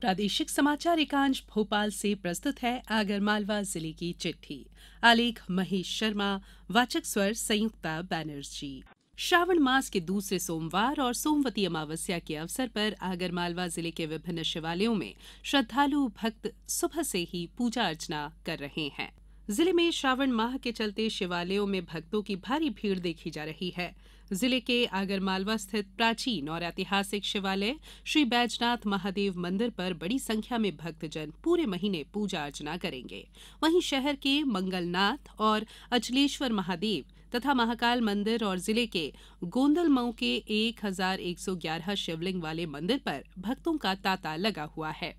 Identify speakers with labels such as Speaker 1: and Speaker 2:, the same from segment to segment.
Speaker 1: प्रादेशिक समाचार एकांश भोपाल से प्रस्तुत है आगरमालवा जिले की चिट्ठी आलेख महेश शर्मा वाचक स्वर संयुक्ता बैनर्जी श्रावण मास के दूसरे सोमवार और सोमवती अमावस्या के अवसर पर आगरमालवा जिले के विभिन्न शिवालयों में श्रद्धालु भक्त सुबह से ही पूजा अर्चना कर रहे हैं जिले में श्रावण माह के चलते शिवालयों में भक्तों की भारी भीड़ देखी जा रही है जिले के आगरमालवा स्थित प्राचीन और ऐतिहासिक शिवालय श्री बैजनाथ महादेव मंदिर पर बड़ी संख्या में भक्तजन पूरे महीने पूजा अर्चना करेंगे वहीं शहर के मंगलनाथ और अचलेश्वर महादेव तथा महाकाल मंदिर और जिले के गोंदलमऊ के 1111 शिवलिंग वाले मंदिर पर भक्तों का तांता लगा हुआ है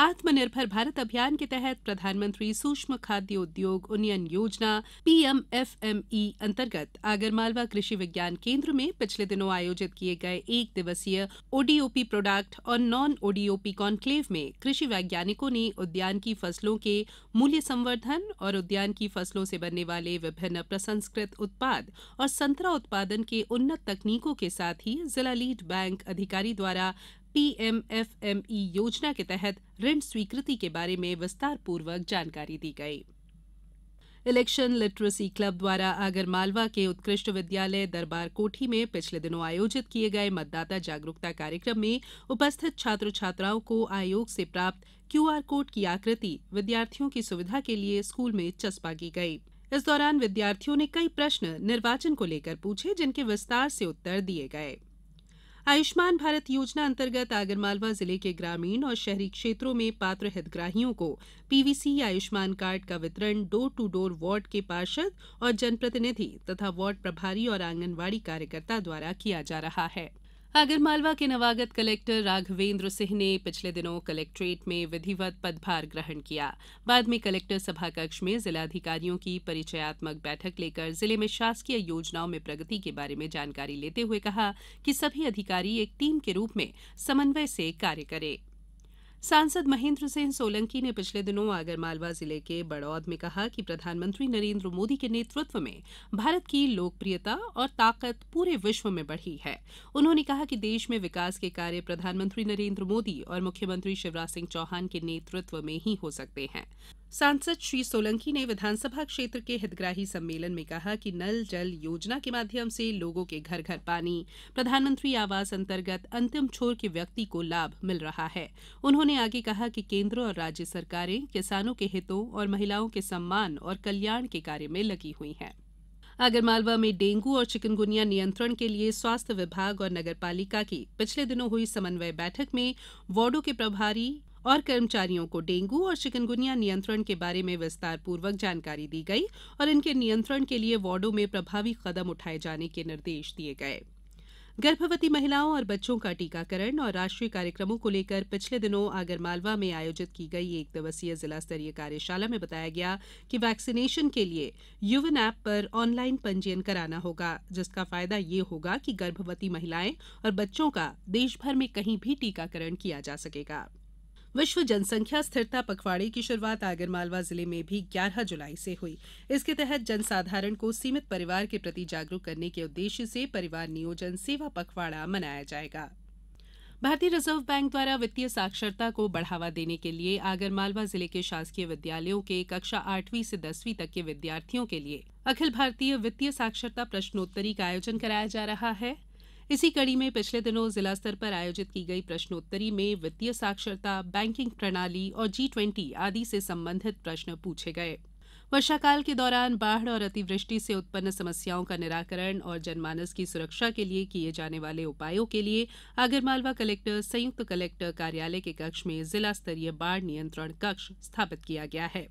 Speaker 1: आत्मनिर्भर भारत अभियान के तहत प्रधानमंत्री सूक्ष्म खाद्य उद्योग उन्नयन योजना पीएमएफएमई अंतर्गत आगरमालवा कृषि विज्ञान केंद्र में पिछले दिनों आयोजित किए गए एक दिवसीय ओडीओपी प्रोडक्ट और नॉन ओडीओपी कॉन्क्लेव में कृषि वैज्ञानिकों ने उद्यान की फसलों के मूल्य संवर्धन और उद्यान की फसलों से बनने वाले विभिन्न प्रसंस्कृत उत्पाद और संतरा उत्पादन के उन्नत तकनीकों के साथ ही जिला लीड बैंक अधिकारी द्वारा पीएमएफएमई योजना के तहत ऋण स्वीकृति के बारे में विस्तार पूर्वक जानकारी दी गई इलेक्शन लिटरेसी क्लब द्वारा आगरमालवा के उत्कृष्ट विद्यालय दरबार कोठी में पिछले दिनों आयोजित किए गए मतदाता जागरूकता कार्यक्रम में उपस्थित छात्र छात्राओं को आयोग से प्राप्त क्यूआर कोड की आकृति विद्यार्थियों की सुविधा के लिए स्कूल में चस्पा की गई इस दौरान विद्यार्थियों ने कई प्रश्न निर्वाचन को लेकर पूछे जिनके विस्तार से उत्तर दिए गए आयुष्मान भारत योजना अंतर्गत आगरमालवा जिले के ग्रामीण और शहरी क्षेत्रों में पात्र हितग्राहियों को पीवीसी आयुष्मान कार्ड का वितरण डोर टू डोर वार्ड के पार्षद और जनप्रतिनिधि तथा वार्ड प्रभारी और आंगनवाड़ी कार्यकर्ता द्वारा किया जा रहा है आगरमालवा के नवागत कलेक्टर राघवेंद्र सिंह ने पिछले दिनों कलेक्ट्रेट में विधिवत पदभार ग्रहण किया बाद में कलेक्टर सभा कक्ष में जिलाधिकारियों की परिचयात्मक बैठक लेकर जिले में शासकीय योजनाओं में प्रगति के बारे में जानकारी लेते हुए कहा कि सभी अधिकारी एक टीम के रूप में समन्वय से कार्य करें सांसद महेंद्र सिंह सोलंकी ने पिछले दिनों आगरमालवा जिले के बड़ौद में कहा कि प्रधानमंत्री नरेंद्र मोदी के नेतृत्व में भारत की लोकप्रियता और ताकत पूरे विश्व में बढ़ी है उन्होंने कहा कि देश में विकास के कार्य प्रधानमंत्री नरेंद्र मोदी और मुख्यमंत्री शिवराज सिंह चौहान के नेतृत्व में ही हो सकते हैं सांसद श्री सोलंकी ने विधानसभा क्षेत्र के हितग्राही सम्मेलन में कहा कि नल जल योजना के माध्यम से लोगों के घर घर पानी प्रधानमंत्री आवास अंतर्गत अंतिम छोर के व्यक्ति को लाभ मिल रहा है उन्होंने आगे कहा कि केंद्र और राज्य सरकारें किसानों के हितों और महिलाओं के सम्मान और कल्याण के कार्य में लगी हुई हैं आगरमालवा में डेंगू और चिकनगुनिया नियंत्रण के लिए स्वास्थ्य विभाग और नगरपालिका की पिछले दिनों हुई समन्वय बैठक में वार्डो के प्रभारी और कर्मचारियों को डेंगू और चिकनगुनिया नियंत्रण के बारे में विस्तार पूर्वक जानकारी दी गई और इनके नियंत्रण के लिए वार्डो में प्रभावी कदम उठाए जाने के निर्देश दिए गये गर्भवती महिलाओं और बच्चों का टीकाकरण और राष्ट्रीय कार्यक्रमों को लेकर पिछले दिनों आगरमालवा में आयोजित की गई एक दिवसीय जिला स्तरीय कार्यशाला में बताया गया कि वैक्सीनेशन के लिए युवन ऐप पर ऑनलाइन पंजीयन कराना होगा जिसका फायदा ये होगा कि गर्भवती महिलाएं और बच्चों का देशभर में कहीं भी टीकाकरण किया जा सकेगा विश्व जनसंख्या स्थिरता पखवाड़े की शुरुआत आगरमालवा जिले में भी ग्यारह जुलाई से हुई इसके तहत जनसाधारण को सीमित परिवार के प्रति जागरूक करने के उद्देश्य से परिवार नियोजन सेवा पखवाड़ा मनाया जाएगा भारतीय रिजर्व बैंक द्वारा वित्तीय साक्षरता को बढ़ावा देने के लिए आगरमालवा जिले के शासकीय विद्यालयों के कक्षा आठवीं से दसवीं तक के विद्यार्थियों के लिए अखिल भारतीय वित्तीय साक्षरता प्रश्नोत्तरी का आयोजन कराया जा रहा है इसी कड़ी में पिछले दिनों जिला स्तर पर आयोजित की गई प्रश्नोत्तरी में वित्तीय साक्षरता बैंकिंग प्रणाली और जी ट्वेंटी आदि से संबंधित प्रश्न पूछे गये वर्षाकाल के दौरान बाढ़ और अतिवृष्टि से उत्पन्न समस्याओं का निराकरण और जनमानस की सुरक्षा के लिए किए जाने वाले उपायों के लिए आगरमालवा कलेक्टर संयुक्त कलेक्टर कार्यालय के कक्ष में जिला स्तरीय बाढ़ नियंत्रण कक्ष स्थापित किया गया है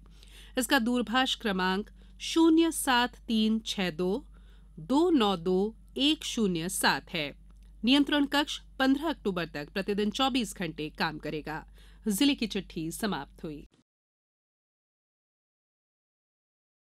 Speaker 1: इसका दूरभाष क्रमांक शून्य सात तीन छह दो दो नौ दो एक शून्य सात है नियंत्रण कक्ष 15 अक्टूबर तक प्रतिदिन 24 घंटे काम करेगा जिले की चिट्ठी समाप्त हुई